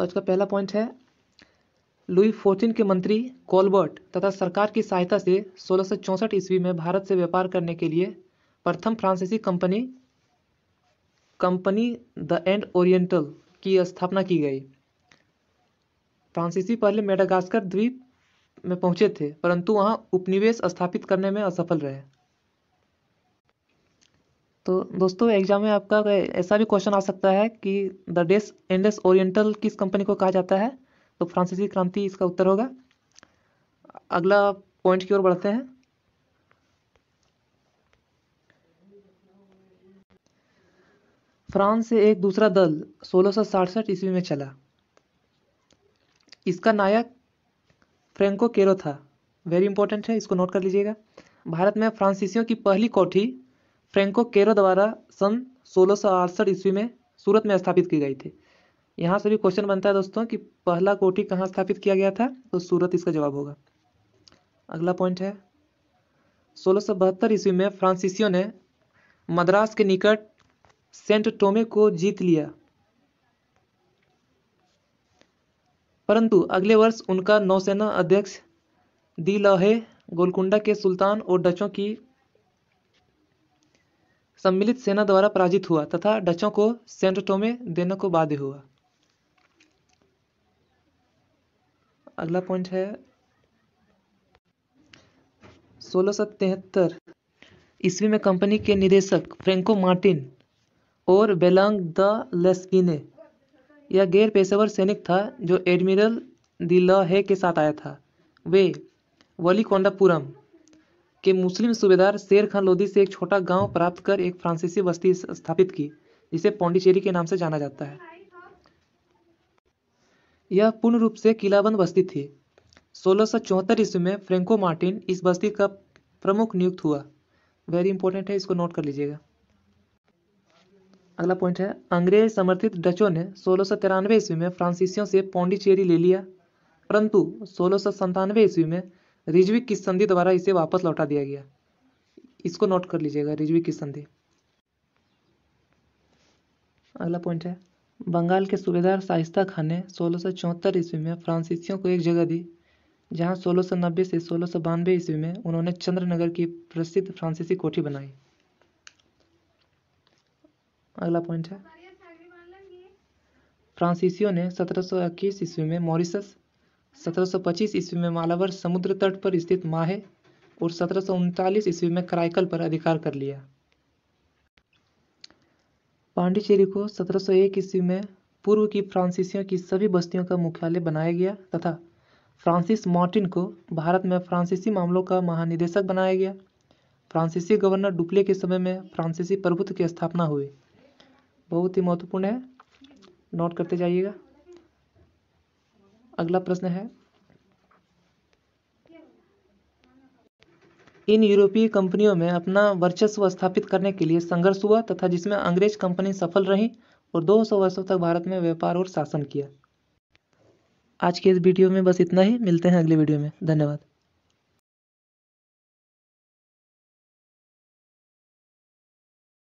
तो आज का पहला पॉइंट है लुई फोर्टीन के मंत्री कोलबर्ट तथा सरकार की सहायता से सोलह ईस्वी में भारत से व्यापार करने के लिए प्रथम फ्रांसीसी कंपनी कंपनी द एंड ओरिएंटल की स्थापना की गई फ्रांसीसी पहले मेडागास्कर द्वीप में पहुंचे थे परंतु वहां उपनिवेश स्थापित करने में असफल रहे तो दोस्तों एग्जाम में आपका ऐसा भी क्वेश्चन आ सकता है कि द डेस इंडस ओरिएंटल किस कंपनी को कहा जाता है तो फ्रांसीसी क्रांति इसका उत्तर होगा अगला पॉइंट की ओर बढ़ते हैं फ्रांस से एक दूसरा दल सोलह ईस्वी में चला इसका नायक फ्रेंको केरो था वेरी इंपॉर्टेंट है इसको नोट कर लीजिएगा भारत में फ्रांसीसियों की पहली कोठी फ्रेंको केरो द्वारा सन सोलह ईस्वी में सूरत में स्थापित की गई थी यहाँ से भी क्वेश्चन बनता है दोस्तों कि पहला कोठी कहाँ स्थापित किया गया था तो सूरत इसका जवाब होगा अगला पॉइंट है सोलह ईस्वी में फ्रांसीसियों ने मद्रास के निकट सेंट टोमे को जीत लिया परंतु अगले वर्ष उनका नौसेना अध्यक्ष दी लहे गोलकुंडा के सुल्तान और डचों की सम्मिलित सेना द्वारा पराजित हुआ तथा डचों को सेंट देने को बाध्य हुआ अगला पॉइंट है सोलह सौ तिहत्तर ईस्वी में कंपनी के निदेशक फ्रेंको मार्टिन और बेलांग द लेस्पिने यह गैर पेशेवर सैनिक था जो एडमिरल दी लॉ के साथ आया था वे वलीकोंडापुरम के मुस्लिम सूबेदार शेर खान लोधी से एक छोटा गांव प्राप्त कर एक फ्रांसीसी बस्ती स्थापित की जिसे पौंडीचेरी के नाम से जाना जाता है यह पूर्ण रूप से किलाबंद बस्ती थी सोलह ईस्वी में फ्रेंको मार्टिन इस बस्ती का प्रमुख नियुक्त हुआ वेरी इंपॉर्टेंट है इसको नोट कर लीजिएगा अगला पॉइंट है अंग्रेज समर्थित डचों ने सोलह ईस्वी में फ्रांसीसियों से पौंडीचेरी ले लिया परंतु सोलह ईस्वी में रिजविक की संधि द्वारा इसे वापस लौटा दिया गया इसको नोट कर लीजिएगा रिजविक की संधि अगला पॉइंट है बंगाल के सूबेदार साइस्ता खान ने सोलह ईस्वी में फ्रांसीसियों को एक जगह दी जहां 1690 से सोलह ईस्वी में उन्होंने चंद्रनगर की प्रसिद्ध फ्रांसीसी कोठी बनाई अगला पॉइंट है फ्रांसीसियों ने 1721 ईस्वी में मॉरिसस 1725 ईस्वी में मालावर समुद्र तट पर स्थित माहे और सत्रह ईस्वी में कराइकल पर अधिकार कर लिया पांडिचेरी को 1701 ईस्वी में पूर्व की फ्रांसीसियों की सभी बस्तियों का मुख्यालय बनाया गया तथा फ्रांसिस मार्टिन को भारत में फ्रांसीसी मामलों का महानिदेशक बनाया गया फ्रांसीसी गवर्नर डुप्ले के समय में फ्रांसीसी प्रभुत्व की स्थापना हुई बहुत ही महत्वपूर्ण है नोट करते जाइएगा अगला प्रश्न है इन यूरोपीय कंपनियों में अपना वर्चस्व स्थापित करने के लिए संघर्ष हुआ तथा जिसमें अंग्रेज कंपनी सफल रही और 200 वर्षों तक भारत में व्यापार और शासन किया आज के इस वीडियो में बस इतना ही मिलते हैं अगले वीडियो में धन्यवाद